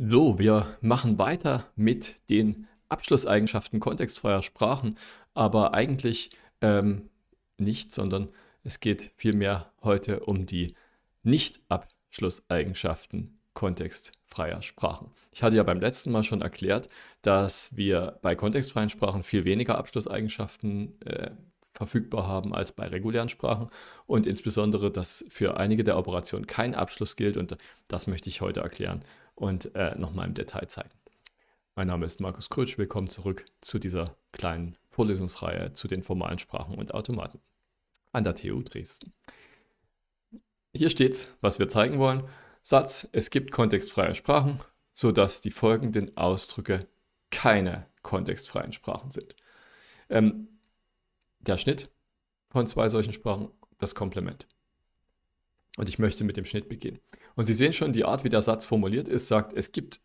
So, wir machen weiter mit den Abschlusseigenschaften kontextfreier Sprachen, aber eigentlich ähm, nicht, sondern es geht vielmehr heute um die Nicht-Abschlusseigenschaften kontextfreier Sprachen. Ich hatte ja beim letzten Mal schon erklärt, dass wir bei kontextfreien Sprachen viel weniger Abschlusseigenschaften äh, verfügbar haben als bei regulären Sprachen und insbesondere, dass für einige der Operationen kein Abschluss gilt und das möchte ich heute erklären und äh, nochmal im Detail zeigen. Mein Name ist Markus Krötsch, Willkommen zurück zu dieser kleinen Vorlesungsreihe zu den formalen Sprachen und Automaten an der TU Dresden. Hier steht's, was wir zeigen wollen. Satz, es gibt kontextfreie Sprachen, sodass die folgenden Ausdrücke keine kontextfreien Sprachen sind. Ähm, der Schnitt von zwei solchen Sprachen, das Komplement und ich möchte mit dem Schnitt beginnen. Und Sie sehen schon, die Art, wie der Satz formuliert ist, sagt, es gibt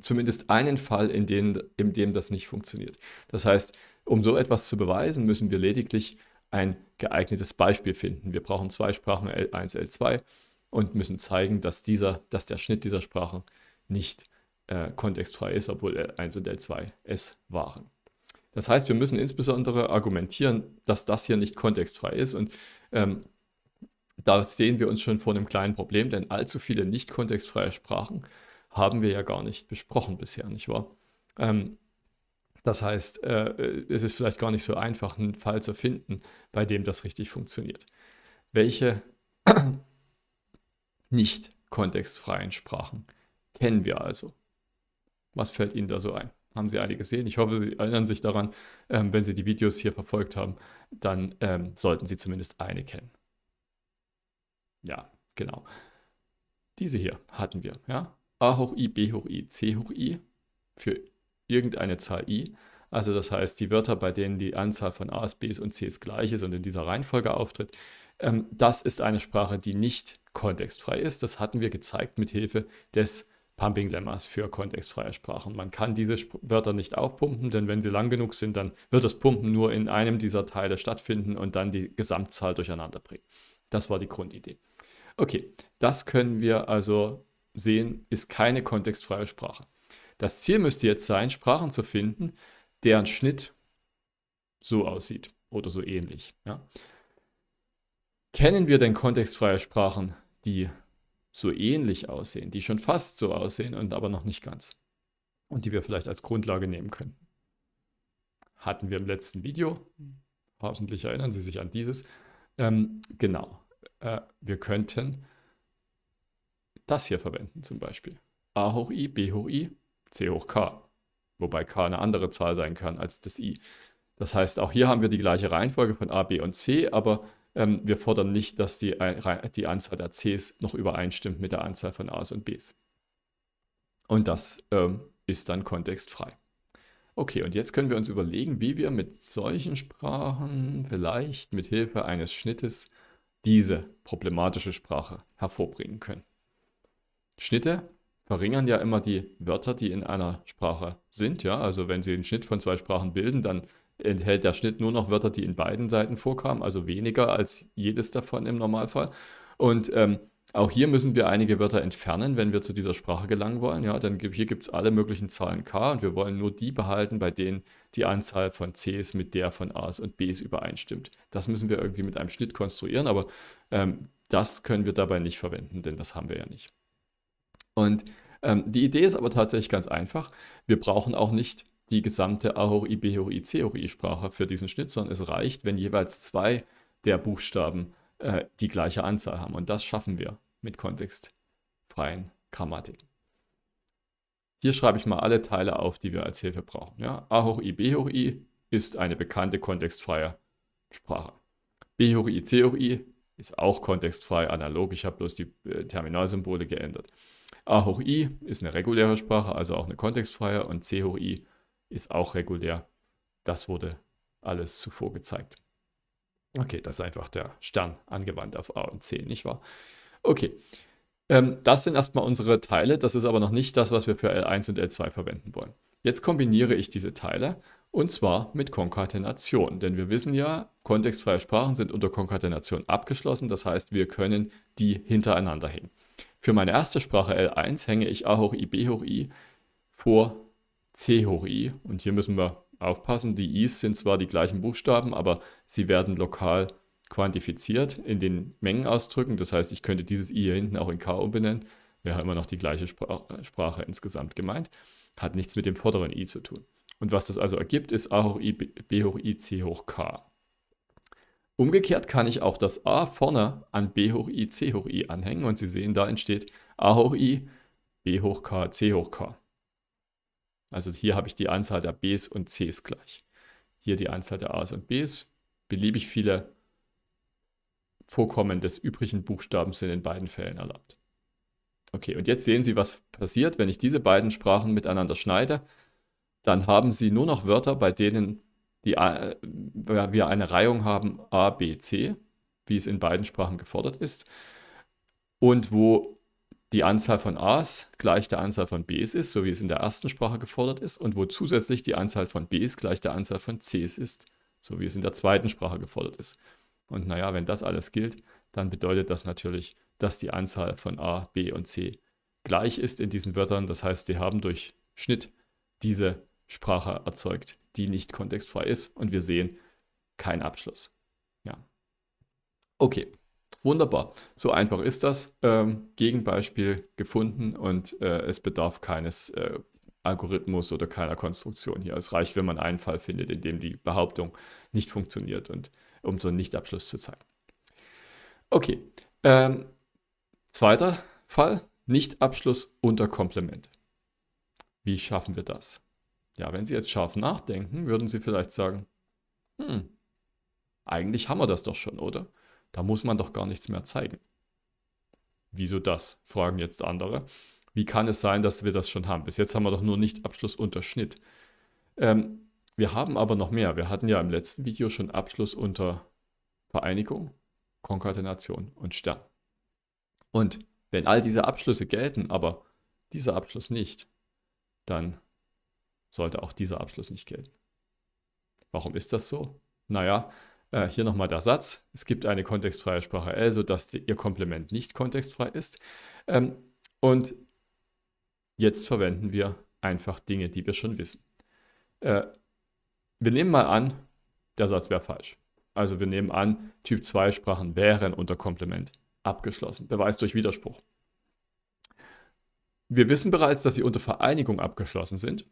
zumindest einen Fall, in dem, in dem das nicht funktioniert. Das heißt, um so etwas zu beweisen, müssen wir lediglich ein geeignetes Beispiel finden. Wir brauchen zwei Sprachen L1, L2 und müssen zeigen, dass, dieser, dass der Schnitt dieser Sprachen nicht äh, kontextfrei ist, obwohl L1 und L2 es waren. Das heißt, wir müssen insbesondere argumentieren, dass das hier nicht kontextfrei ist und ähm, da sehen wir uns schon vor einem kleinen Problem, denn allzu viele nicht kontextfreie Sprachen haben wir ja gar nicht besprochen bisher, nicht wahr? Ähm, das heißt, äh, äh es ist vielleicht gar nicht so einfach, einen Fall zu finden, bei dem das richtig funktioniert. Welche nicht kontextfreien Sprachen kennen wir also? Was fällt Ihnen da so ein? Haben Sie alle gesehen? Ich hoffe, Sie erinnern sich daran. Ähm, wenn Sie die Videos hier verfolgt haben, dann ähm, sollten Sie zumindest eine kennen. Ja, genau. Diese hier hatten wir. Ja? a hoch i, b hoch i, c hoch i für irgendeine Zahl i. Also das heißt, die Wörter, bei denen die Anzahl von a's, b's und c's gleich ist und in dieser Reihenfolge auftritt, ähm, das ist eine Sprache, die nicht kontextfrei ist. Das hatten wir gezeigt mit Hilfe des Pumping Lemmas für kontextfreie Sprachen. Man kann diese Wörter nicht aufpumpen, denn wenn sie lang genug sind, dann wird das Pumpen nur in einem dieser Teile stattfinden und dann die Gesamtzahl durcheinander bringen. Das war die Grundidee. Okay, das können wir also sehen, ist keine kontextfreie Sprache. Das Ziel müsste jetzt sein, Sprachen zu finden, deren Schnitt so aussieht oder so ähnlich. Ja. Kennen wir denn kontextfreie Sprachen, die so ähnlich aussehen, die schon fast so aussehen und aber noch nicht ganz und die wir vielleicht als Grundlage nehmen können? Hatten wir im letzten Video, hm. hoffentlich erinnern Sie sich an dieses, ähm, genau äh, wir könnten das hier verwenden zum Beispiel. a hoch i, b hoch i, c hoch k. Wobei k eine andere Zahl sein kann als das i. Das heißt, auch hier haben wir die gleiche Reihenfolge von a, b und c, aber ähm, wir fordern nicht, dass die, die Anzahl der cs noch übereinstimmt mit der Anzahl von a's und b's. Und das ähm, ist dann kontextfrei. Okay, und jetzt können wir uns überlegen, wie wir mit solchen Sprachen vielleicht mit Hilfe eines Schnittes diese problematische Sprache hervorbringen können. Schnitte verringern ja immer die Wörter, die in einer Sprache sind. Ja? Also wenn sie einen Schnitt von zwei Sprachen bilden, dann enthält der Schnitt nur noch Wörter, die in beiden Seiten vorkamen, also weniger als jedes davon im Normalfall. Und ähm, auch hier müssen wir einige Wörter entfernen, wenn wir zu dieser Sprache gelangen wollen. Ja, denn hier gibt es alle möglichen Zahlen k und wir wollen nur die behalten, bei denen die Anzahl von cs mit der von as und bs übereinstimmt. Das müssen wir irgendwie mit einem Schnitt konstruieren, aber ähm, das können wir dabei nicht verwenden, denn das haben wir ja nicht. Und ähm, die Idee ist aber tatsächlich ganz einfach. Wir brauchen auch nicht die gesamte A hoch I, B hoch I, C hoch I Sprache für diesen Schnitt, sondern es reicht, wenn jeweils zwei der Buchstaben äh, die gleiche Anzahl haben. Und das schaffen wir mit kontextfreien Grammatiken. Hier schreibe ich mal alle Teile auf, die wir als Hilfe brauchen. Ja? A hoch i, b hoch i ist eine bekannte kontextfreie Sprache. B hoch i, c hoch i ist auch kontextfrei analog. Ich habe bloß die äh, Terminalsymbole geändert. A hoch i ist eine reguläre Sprache, also auch eine kontextfreie. Und C hoch i ist auch regulär. Das wurde alles zuvor gezeigt. Okay, das ist einfach der Stern angewandt auf A und C, nicht wahr? Okay, ähm, das sind erstmal unsere Teile. Das ist aber noch nicht das, was wir für L1 und L2 verwenden wollen. Jetzt kombiniere ich diese Teile und zwar mit Konkatenation. Denn wir wissen ja, kontextfreie Sprachen sind unter Konkatenation abgeschlossen. Das heißt, wir können die hintereinander hängen. Für meine erste Sprache L1 hänge ich A hoch i, B hoch i vor C hoch i. Und hier müssen wir aufpassen. Die I's sind zwar die gleichen Buchstaben, aber sie werden lokal quantifiziert in den Mengenausdrücken. Das heißt, ich könnte dieses I hier hinten auch in K umbenennen. Wäre immer noch die gleiche Spra Sprache insgesamt gemeint. Hat nichts mit dem vorderen I zu tun. Und was das also ergibt, ist A hoch I, B hoch I, C hoch K. Umgekehrt kann ich auch das A vorne an B hoch I, C hoch I anhängen und Sie sehen, da entsteht A hoch I, B hoch K, C hoch K. Also hier habe ich die Anzahl der Bs und Cs gleich. Hier die Anzahl der As und Bs. Beliebig viele Vorkommen des übrigen Buchstabens sind in beiden Fällen erlaubt. Okay, und jetzt sehen Sie, was passiert, wenn ich diese beiden Sprachen miteinander schneide. Dann haben Sie nur noch Wörter, bei denen die, äh, wir eine Reihung haben A, B, C, wie es in beiden Sprachen gefordert ist. Und wo die Anzahl von A's gleich der Anzahl von B's ist, so wie es in der ersten Sprache gefordert ist, und wo zusätzlich die Anzahl von B's gleich der Anzahl von C's ist, so wie es in der zweiten Sprache gefordert ist. Und naja, wenn das alles gilt, dann bedeutet das natürlich, dass die Anzahl von A, B und C gleich ist in diesen Wörtern. Das heißt, wir haben durch Schnitt diese Sprache erzeugt, die nicht kontextfrei ist und wir sehen keinen Abschluss. Ja. Okay. Wunderbar, so einfach ist das. Ähm, Gegenbeispiel gefunden und äh, es bedarf keines äh, Algorithmus oder keiner Konstruktion hier. Es reicht, wenn man einen Fall findet, in dem die Behauptung nicht funktioniert und um so einen Nichtabschluss zu zeigen. Okay, ähm, zweiter Fall, Nichtabschluss unter Komplement. Wie schaffen wir das? Ja, wenn Sie jetzt scharf nachdenken, würden Sie vielleicht sagen, hm, eigentlich haben wir das doch schon, oder? Da muss man doch gar nichts mehr zeigen. Wieso das? Fragen jetzt andere. Wie kann es sein, dass wir das schon haben? Bis jetzt haben wir doch nur nicht Abschluss unter Schnitt. Ähm, wir haben aber noch mehr. Wir hatten ja im letzten Video schon Abschluss unter Vereinigung, Konkatenation und Stern. Und wenn all diese Abschlüsse gelten, aber dieser Abschluss nicht, dann sollte auch dieser Abschluss nicht gelten. Warum ist das so? Naja, äh, hier nochmal der Satz. Es gibt eine kontextfreie Sprache L, sodass die, ihr Komplement nicht kontextfrei ist. Ähm, und jetzt verwenden wir einfach Dinge, die wir schon wissen. Äh, wir nehmen mal an, der Satz wäre falsch. Also wir nehmen an, Typ 2 Sprachen wären unter Komplement abgeschlossen. Beweis durch Widerspruch. Wir wissen bereits, dass sie unter Vereinigung abgeschlossen sind.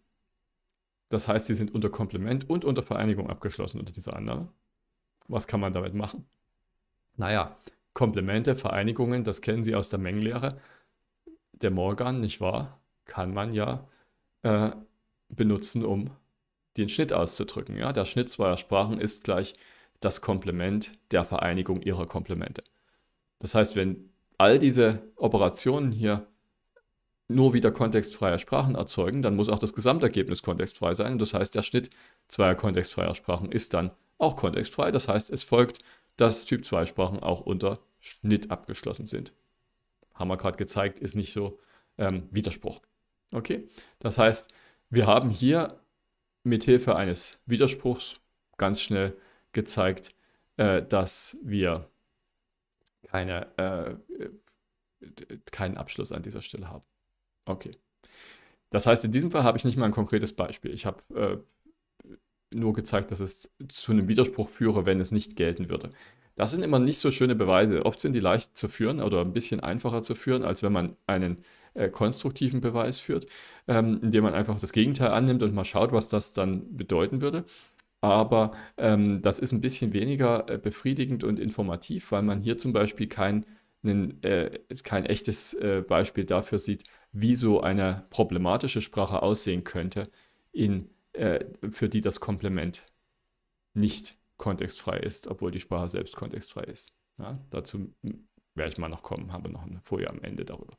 Das heißt, sie sind unter Komplement und unter Vereinigung abgeschlossen unter dieser Annahme. Was kann man damit machen? Naja, Komplemente, Vereinigungen, das kennen Sie aus der Mengenlehre. Der Morgan, nicht wahr? Kann man ja äh, benutzen, um den Schnitt auszudrücken. Ja? Der Schnitt zweier Sprachen ist gleich das Komplement der Vereinigung ihrer Komplemente. Das heißt, wenn all diese Operationen hier nur wieder kontextfreie Sprachen erzeugen, dann muss auch das Gesamtergebnis kontextfrei sein. das heißt, der Schnitt zweier kontextfreier Sprachen ist dann auch kontextfrei. Das heißt, es folgt, dass Typ 2 Sprachen auch unter Schnitt abgeschlossen sind. Haben wir gerade gezeigt, ist nicht so ähm, Widerspruch. Okay, das heißt, wir haben hier mit Hilfe eines Widerspruchs ganz schnell gezeigt, äh, dass wir keine, äh, äh keinen Abschluss an dieser Stelle haben. Okay. Das heißt, in diesem Fall habe ich nicht mal ein konkretes Beispiel. Ich habe äh, nur gezeigt, dass es zu einem Widerspruch führe, wenn es nicht gelten würde. Das sind immer nicht so schöne Beweise. Oft sind die leicht zu führen oder ein bisschen einfacher zu führen, als wenn man einen äh, konstruktiven Beweis führt, ähm, indem man einfach das Gegenteil annimmt und mal schaut, was das dann bedeuten würde. Aber ähm, das ist ein bisschen weniger äh, befriedigend und informativ, weil man hier zum Beispiel kein, einen, äh, kein echtes äh, Beispiel dafür sieht, wie so eine problematische Sprache aussehen könnte in äh, für die das Komplement nicht kontextfrei ist, obwohl die Sprache selbst kontextfrei ist. Ja, dazu werde ich mal noch kommen, haben wir noch eine Folie am Ende darüber.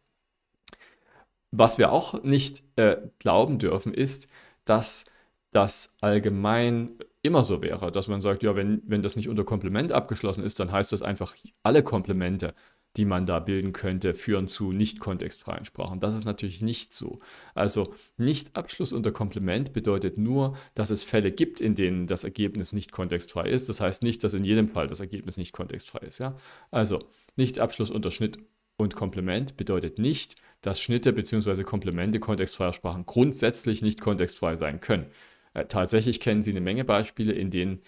Was wir auch nicht äh, glauben dürfen, ist, dass das allgemein immer so wäre, dass man sagt, ja, wenn, wenn das nicht unter Komplement abgeschlossen ist, dann heißt das einfach alle Komplemente die man da bilden könnte, führen zu nicht kontextfreien Sprachen. Das ist natürlich nicht so. Also nicht Abschluss unter Komplement bedeutet nur, dass es Fälle gibt, in denen das Ergebnis nicht kontextfrei ist. Das heißt nicht, dass in jedem Fall das Ergebnis nicht kontextfrei ist. Ja? Also nicht Abschluss unter Schnitt und Komplement bedeutet nicht, dass Schnitte bzw. Komplemente kontextfreier Sprachen grundsätzlich nicht kontextfrei sein können. Äh, tatsächlich kennen Sie eine Menge Beispiele, in denen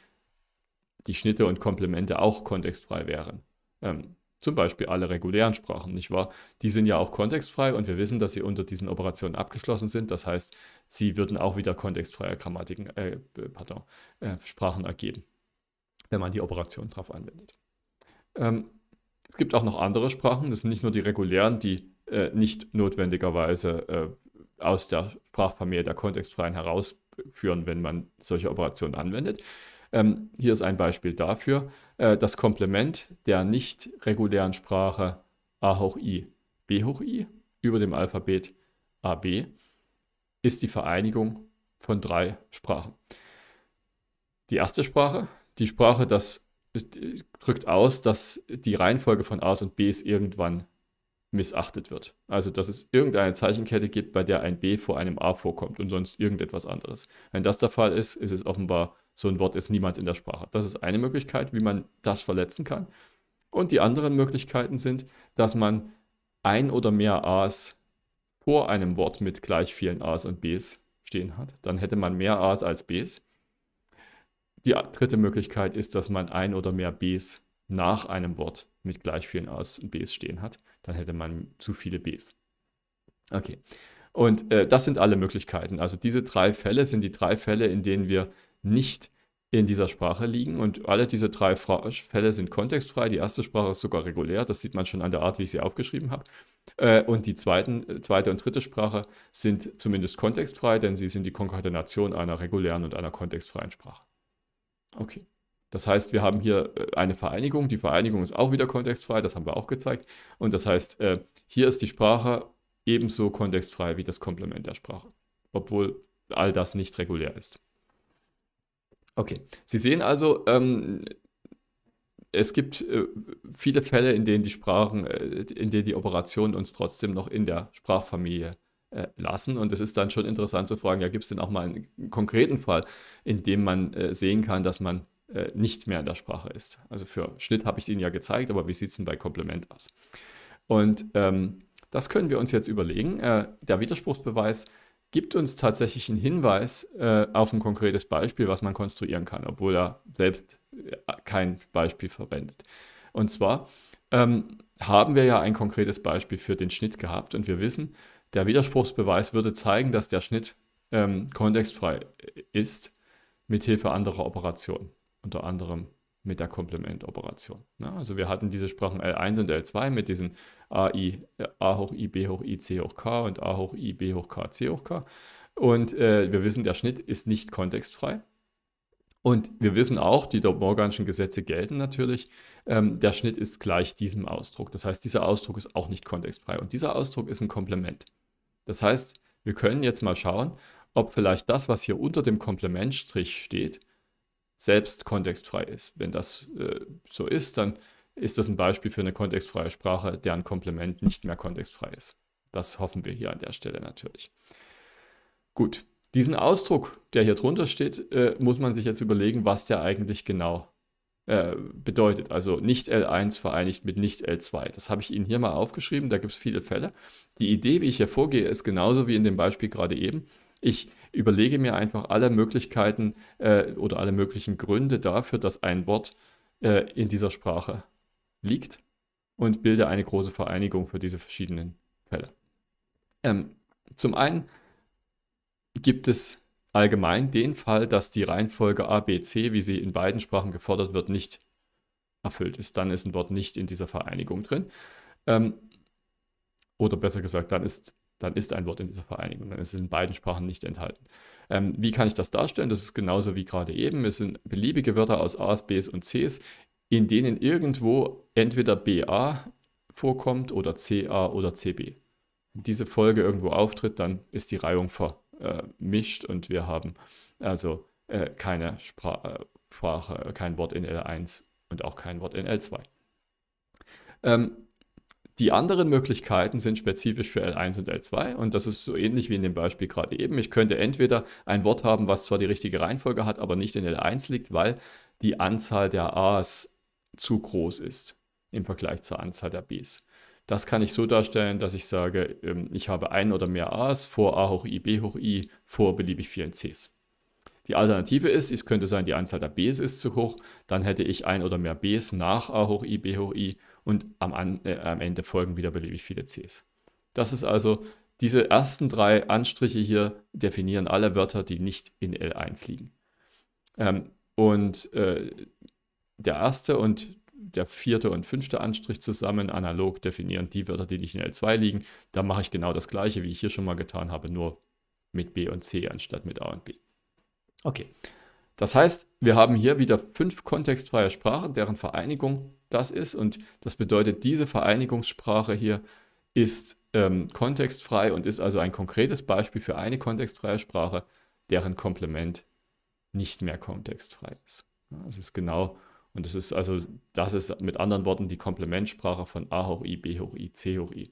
die Schnitte und Komplemente auch kontextfrei wären. Ähm, zum Beispiel alle regulären Sprachen, nicht wahr? Die sind ja auch kontextfrei und wir wissen, dass sie unter diesen Operationen abgeschlossen sind. Das heißt, sie würden auch wieder kontextfreie Grammatiken, äh, pardon, äh, Sprachen ergeben, wenn man die Operation darauf anwendet. Ähm, es gibt auch noch andere Sprachen, das sind nicht nur die regulären, die äh, nicht notwendigerweise äh, aus der Sprachfamilie der kontextfreien herausführen, wenn man solche Operationen anwendet, ähm, hier ist ein Beispiel dafür. Äh, das Komplement der nicht regulären Sprache a hoch i, b hoch i über dem Alphabet AB ist die Vereinigung von drei Sprachen. Die erste Sprache, die Sprache, das äh, drückt aus, dass die Reihenfolge von A's und B's irgendwann missachtet wird. Also, dass es irgendeine Zeichenkette gibt, bei der ein B vor einem A vorkommt und sonst irgendetwas anderes. Wenn das der Fall ist, ist es offenbar so ein Wort ist niemals in der Sprache. Das ist eine Möglichkeit, wie man das verletzen kann. Und die anderen Möglichkeiten sind, dass man ein oder mehr A's vor einem Wort mit gleich vielen A's und B's stehen hat. Dann hätte man mehr A's als B's. Die dritte Möglichkeit ist, dass man ein oder mehr B's nach einem Wort mit gleich vielen A's und B's stehen hat. Dann hätte man zu viele B's. Okay. Und äh, das sind alle Möglichkeiten. Also diese drei Fälle sind die drei Fälle, in denen wir nicht in dieser Sprache liegen. Und alle diese drei Fra Fälle sind kontextfrei. Die erste Sprache ist sogar regulär. Das sieht man schon an der Art, wie ich sie aufgeschrieben habe. Äh, und die zweiten, äh, zweite und dritte Sprache sind zumindest kontextfrei, denn sie sind die Konkatenation einer regulären und einer kontextfreien Sprache. Okay. Das heißt, wir haben hier äh, eine Vereinigung. Die Vereinigung ist auch wieder kontextfrei, das haben wir auch gezeigt. Und das heißt, äh, hier ist die Sprache ebenso kontextfrei wie das Komplement der Sprache, obwohl all das nicht regulär ist. Okay. Sie sehen also, ähm, es gibt äh, viele Fälle, in denen die Sprachen, äh, in denen die Operationen uns trotzdem noch in der Sprachfamilie äh, lassen. Und es ist dann schon interessant zu fragen, ja, gibt es denn auch mal einen konkreten Fall, in dem man äh, sehen kann, dass man äh, nicht mehr in der Sprache ist. Also für Schnitt habe ich es Ihnen ja gezeigt, aber wie sieht es denn bei Komplement aus? Und ähm, das können wir uns jetzt überlegen. Äh, der Widerspruchsbeweis gibt uns tatsächlich einen Hinweis äh, auf ein konkretes Beispiel, was man konstruieren kann, obwohl er selbst äh, kein Beispiel verwendet. Und zwar ähm, haben wir ja ein konkretes Beispiel für den Schnitt gehabt und wir wissen, der Widerspruchsbeweis würde zeigen, dass der Schnitt ähm, kontextfrei äh, ist mithilfe anderer Operationen, unter anderem mit der Komplementoperation. Ja, ne? also wir hatten diese Sprachen L1 und L2 mit diesen A, I, A hoch I, B hoch I, C hoch K und A hoch I, B hoch K, C hoch K. Und äh, wir wissen, der Schnitt ist nicht kontextfrei. Und wir wissen auch, die Morganschen Gesetze gelten natürlich, ähm, der Schnitt ist gleich diesem Ausdruck. Das heißt, dieser Ausdruck ist auch nicht kontextfrei. Und dieser Ausdruck ist ein Komplement. Das heißt, wir können jetzt mal schauen, ob vielleicht das, was hier unter dem Komplementstrich steht, selbst kontextfrei ist. Wenn das äh, so ist, dann ist das ein Beispiel für eine kontextfreie Sprache, deren Komplement nicht mehr kontextfrei ist. Das hoffen wir hier an der Stelle natürlich. Gut, diesen Ausdruck, der hier drunter steht, äh, muss man sich jetzt überlegen, was der eigentlich genau äh, bedeutet. Also nicht L1 vereinigt mit nicht L2. Das habe ich Ihnen hier mal aufgeschrieben, da gibt es viele Fälle. Die Idee, wie ich hier vorgehe, ist genauso wie in dem Beispiel gerade eben. Ich überlege mir einfach alle Möglichkeiten äh, oder alle möglichen Gründe dafür, dass ein Wort äh, in dieser Sprache liegt und bilde eine große Vereinigung für diese verschiedenen Fälle. Ähm, zum einen gibt es allgemein den Fall, dass die Reihenfolge A, B, C, wie sie in beiden Sprachen gefordert wird, nicht erfüllt ist. Dann ist ein Wort nicht in dieser Vereinigung drin. Ähm, oder besser gesagt, dann ist dann ist ein Wort in dieser Vereinigung, dann ist es in beiden Sprachen nicht enthalten. Ähm, wie kann ich das darstellen? Das ist genauso wie gerade eben. Es sind beliebige Wörter aus A's, B's und C's, in denen irgendwo entweder BA vorkommt oder CA oder CB. Wenn diese Folge irgendwo auftritt, dann ist die Reihung vermischt und wir haben also äh, keine Spra äh, Sprache, kein Wort in L1 und auch kein Wort in L2. Ähm, die anderen Möglichkeiten sind spezifisch für L1 und L2 und das ist so ähnlich wie in dem Beispiel gerade eben. Ich könnte entweder ein Wort haben, was zwar die richtige Reihenfolge hat, aber nicht in L1 liegt, weil die Anzahl der A's zu groß ist im Vergleich zur Anzahl der Bs. Das kann ich so darstellen, dass ich sage, ähm, ich habe ein oder mehr A's vor A hoch i, B hoch i, vor beliebig vielen Cs. Die Alternative ist, es könnte sein, die Anzahl der Bs ist zu hoch, dann hätte ich ein oder mehr Bs nach a hoch i, b hoch i und am, an, äh, am Ende folgen wieder beliebig viele Cs. Das ist also, diese ersten drei Anstriche hier definieren alle Wörter, die nicht in L1 liegen. Ähm, und äh, der erste und der vierte und fünfte Anstrich zusammen analog definieren die Wörter, die nicht in L2 liegen. Da mache ich genau das gleiche, wie ich hier schon mal getan habe, nur mit B und C anstatt mit A und B. Okay. Das heißt, wir haben hier wieder fünf kontextfreie Sprachen, deren Vereinigung das ist. Und das bedeutet, diese Vereinigungssprache hier ist ähm, kontextfrei und ist also ein konkretes Beispiel für eine kontextfreie Sprache, deren Komplement nicht mehr kontextfrei ist. das ist genau, und das ist also, das ist mit anderen Worten die Komplementsprache von A hoch I, B hoch I, C hoch I.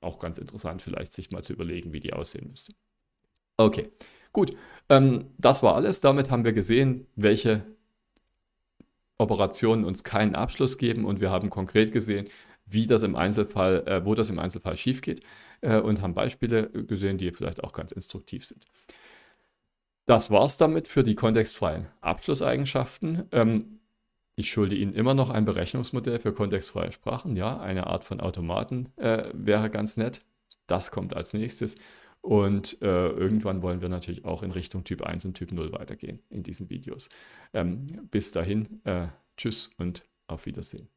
Auch ganz interessant vielleicht, sich mal zu überlegen, wie die aussehen müsste. Okay. Gut, ähm, das war alles. Damit haben wir gesehen, welche Operationen uns keinen Abschluss geben und wir haben konkret gesehen, wie das im Einzelfall, äh, wo das im Einzelfall schief geht äh, und haben Beispiele gesehen, die vielleicht auch ganz instruktiv sind. Das war es damit für die kontextfreien Abschlusseigenschaften. Ähm, ich schulde Ihnen immer noch ein Berechnungsmodell für kontextfreie Sprachen. Ja, eine Art von Automaten äh, wäre ganz nett. Das kommt als nächstes. Und äh, irgendwann wollen wir natürlich auch in Richtung Typ 1 und Typ 0 weitergehen in diesen Videos. Ähm, bis dahin, äh, tschüss und auf Wiedersehen.